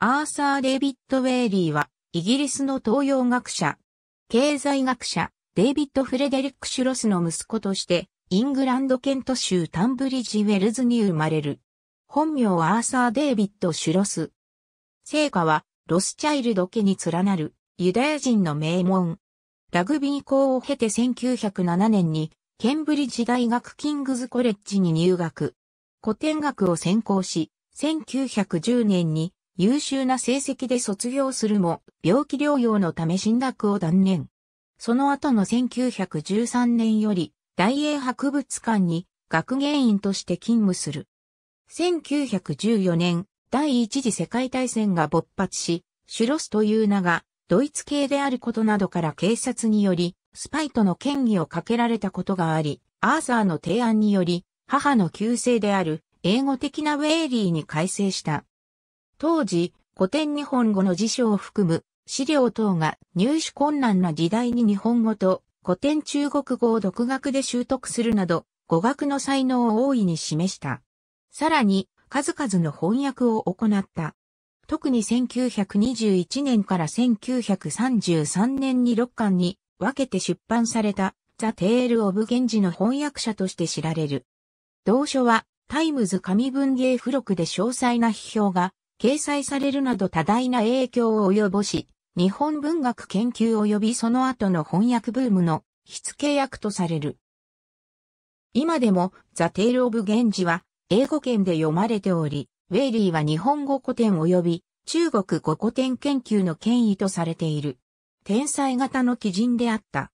アーサー・デイビッド・ウェイリーは、イギリスの東洋学者、経済学者、デイビッド・フレデリック・シュロスの息子として、イングランドケント州タンブリッジ・ウェルズに生まれる。本名はアーサー・デイビッド・シュロス。聖火は、ロスチャイルド家に連なる、ユダヤ人の名門。ラグビー校を経て1907年に、ケンブリッジ大学キングズコレッジに入学。古典学を専攻し、1910年に優秀な成績で卒業するも、病気療養のため進学を断念。その後の1913年より、大英博物館に学芸員として勤務する。1914年、第一次世界大戦が勃発し、シュロスという名がドイツ系であることなどから警察により、スパイとの嫌疑をかけられたことがあり、アーサーの提案により、母の旧姓である英語的なウェイリーに改正した。当時、古典日本語の辞書を含む資料等が入手困難な時代に日本語と古典中国語を独学で習得するなど、語学の才能を大いに示した。さらに、数々の翻訳を行った。特に1921年から1933年に6巻に分けて出版されたザ・テール・オブ・ゲンジの翻訳者として知られる。同書はタイムズ紙文芸付録で詳細な批評が掲載されるなど多大な影響を及ぼし、日本文学研究及びその後の翻訳ブームの火付け役とされる。今でも、ザ・テール・オブ・ゲンジは、英語圏で読まれており、ウェイリーは日本語古典及び中国語古典研究の権威とされている。天才型の基人であった。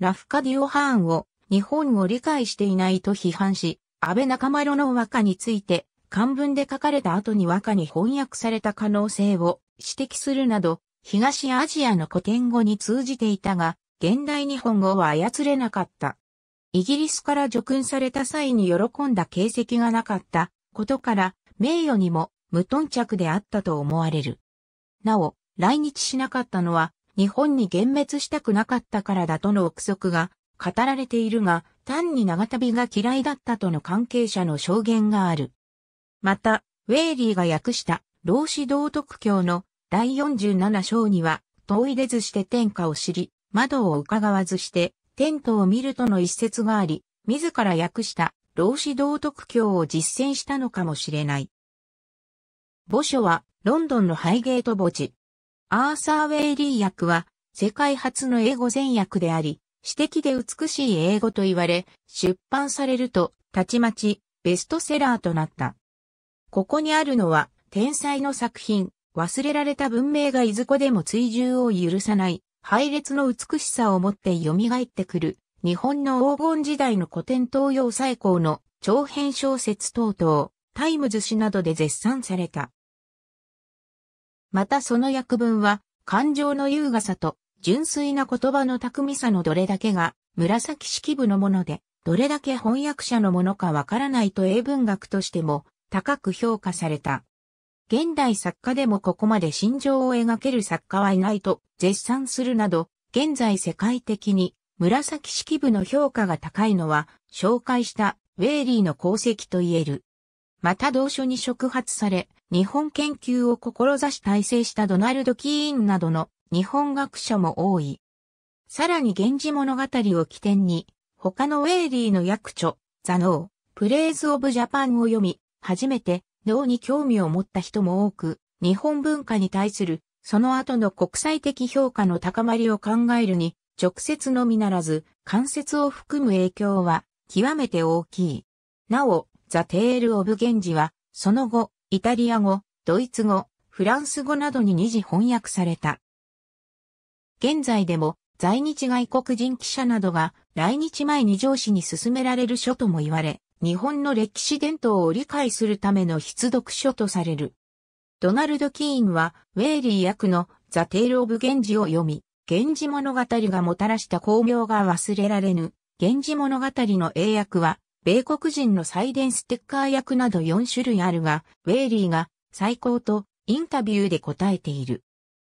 ラフカディオ・ハーンを日本を理解していないと批判し、安倍中丸の和歌について漢文で書かれた後に和歌に翻訳された可能性を指摘するなど、東アジアの古典語に通じていたが、現代日本語は操れなかった。イギリスから叙勲された際に喜んだ形跡がなかったことから、名誉にも無頓着であったと思われる。なお、来日しなかったのは、日本に幻滅したくなかったからだとの憶測が語られているが、単に長旅が嫌いだったとの関係者の証言がある。また、ウェイリーが訳した老子道徳教の第47章には、問い出ずして天下を知り、窓を伺わずして、天都を見るとの一節があり、自ら訳した老子道徳教を実践したのかもしれない。墓所は、ロンドンのハイゲート墓地。アーサー・ウェイリー訳は、世界初の英語全訳であり、詩的で美しい英語と言われ、出版されると、たちまち、ベストセラーとなった。ここにあるのは、天才の作品、忘れられた文明がいずこでも追従を許さない、配列の美しさをもって蘇ってくる、日本の黄金時代の古典東洋最高の長編小説等々、タイムズ誌などで絶賛された。またその訳文は、感情の優雅さと、純粋な言葉の巧みさのどれだけが、紫式部のもので、どれだけ翻訳者のものかわからないと英文学としても高く評価された。現代作家でもここまで心情を描ける作家はいないと絶賛するなど、現在世界的に紫式部の評価が高いのは紹介したウェーリーの功績と言える。また同書に触発され、日本研究を志し体制したドナルド・キーンなどの日本学者も多い。さらに源氏物語を起点に、他のウェーリーの役著、ザノー、プレイズ・オブ・ジャパンを読み、初めて脳に興味を持った人も多く、日本文化に対するその後の国際的評価の高まりを考えるに、直接のみならず、関節を含む影響は極めて大きい。なお、ザ・テール・オブ・ゲンジは、その後、イタリア語、ドイツ語、フランス語などに二次翻訳された。現在でも、在日外国人記者などが来日前に上司に勧められる書とも言われ、日本の歴史伝統を理解するための必読書とされる。ドナルド・キーンは、ウェイリー役のザ・テール・オブ・ゲンジを読み、源氏物語がもたらした巧妙が忘れられぬ、源氏物語の英訳は、米国人のサイデン・ステッカー役など4種類あるが、ウェイリーが最高とインタビューで答えている。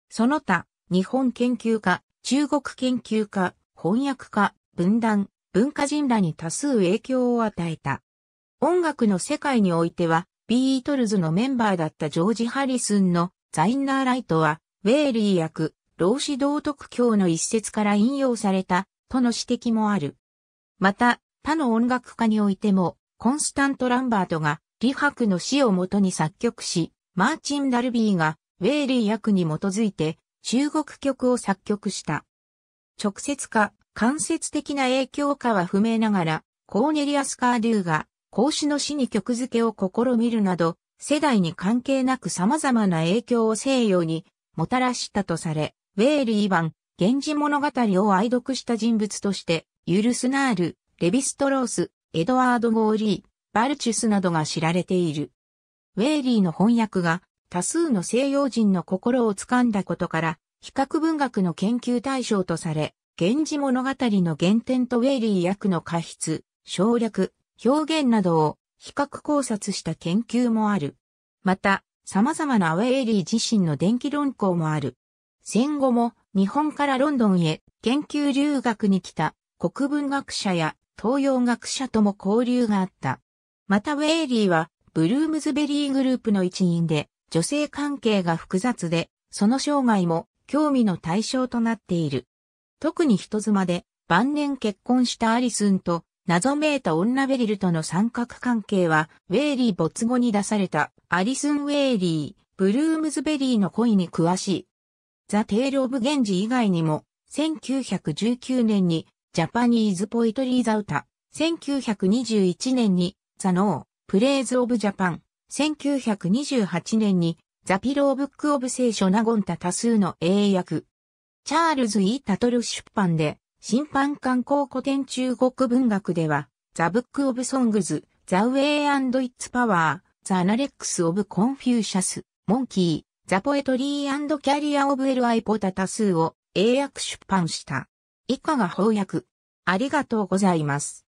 その他、日本研究家、中国研究家、翻訳家、文壇、文化人らに多数影響を与えた。音楽の世界においては、ビートルズのメンバーだったジョージ・ハリスンのザインナーライトは、ウェーリー役、老子道徳教の一節から引用された、との指摘もある。また、他の音楽家においても、コンスタント・ランバートが、李白の詩をもとに作曲し、マーチン・ダルビーが、ウェーリー役に基づいて、中国曲を作曲した。直接か、間接的な影響かは不明ながら、コーネリアス・カーデューが、孔子の死に曲付けを試みるなど、世代に関係なく様々な影響を西洋にもたらしたとされ、ウェーリー版、源氏物語を愛読した人物として、ユルスナール、レヴィストロース、エドワード・ゴーリー、バルチュスなどが知られている。ウェーリーの翻訳が多数の西洋人の心をつかんだことから、比較文学の研究対象とされ、源氏物語の原点とウェイリー役の過失、省略、表現などを比較考察した研究もある。また、様々なウェイリー自身の電気論考もある。戦後も日本からロンドンへ研究留学に来た国文学者や東洋学者とも交流があった。またウェイリーはブルームズベリーグループの一員で女性関係が複雑で、その生涯も興味の対象となっている。特に人妻で晩年結婚したアリスンと謎めいた女ベリルとの三角関係は、ウェーリー没後に出されたアリスン・ウェーリー、ブルームズベリーの恋に詳しい。ザ・テール・オブ・ゲンジ以外にも、1919年にジャパニーズ・ポイトリー・ザ・ウタ、1921年にザ・ノー、プレイズ・オブ・ジャパン、1928年にザ・ピロー・ブック・オブ・聖書・ナゴンタ多数の英訳、チャールズ・ E・ タトル出版で、審判観光古典中国文学では、ザ・ブック・オブ・ソングズ、ザ・ウェイ・アンド・イッツ・パワー、ザ・アナレックス・オブ・コンフューシャス、モンキー、ザ・ポエトリー・アンド・キャリア・オブ・エル・アイ・ポタ多数を英訳出版した。以下が翻訳。ありがとうございます。